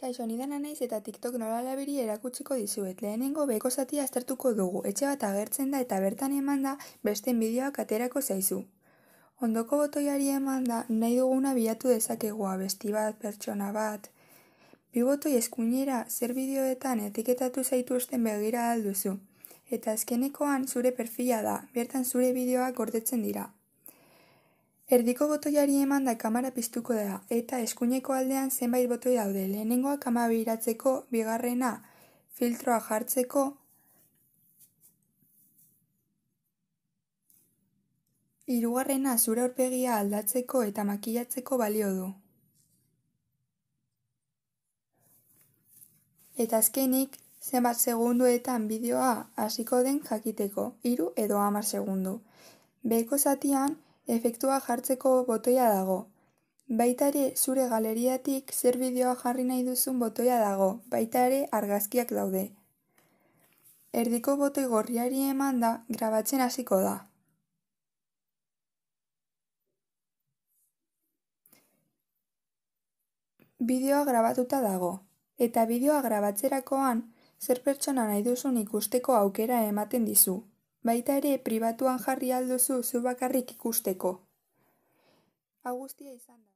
Kaixo, nire naiz eta TikTok nola labiri erakutsiko dizuet. Lehenengo beko zati aztertuko dugu, etxe bat agertzen da eta bertan eman da beste bideoak aterako zaizu. Ondoko botoiari eman da, nahi duguna bilatu dezakegoa, besti bat, pertsona bat. Bi eskuinera, zer bideoetan etiketatu zaitu usten begira alduzu. Eta azkenekoan zure perfila da, bertan zure bideoak gordetzen dira. Erdiko botoiari eman da kamara piztuko da, eta eskuineko aldean zenbait botoi daude. Lehenengoa kamabiratzeko, bigarrena filtroa jartzeko, hirugarrena zura horpegia aldatzeko eta makillatzeko balio du. Eta azkenik, zenbat segunduetan bideoa hasiko den jakiteko, iru edo amar segundu. Beko zatian, efektua jartzeko botoia dago. Baita zure galeriatik zer bideoa jarri nahi duzun botoia dago, baita ere argazkiak daude. Erdiko botoi gorriari eman da, grabatzen hasiko da. Bideoa grabatuta dago, eta bideoa grabatzerakoan, zer pertsona nahi duzun ikusteko aukera ematen dizu, baita ere pribatuan jarri alduzu zu bakarrik ikusteko. Agustia izan da.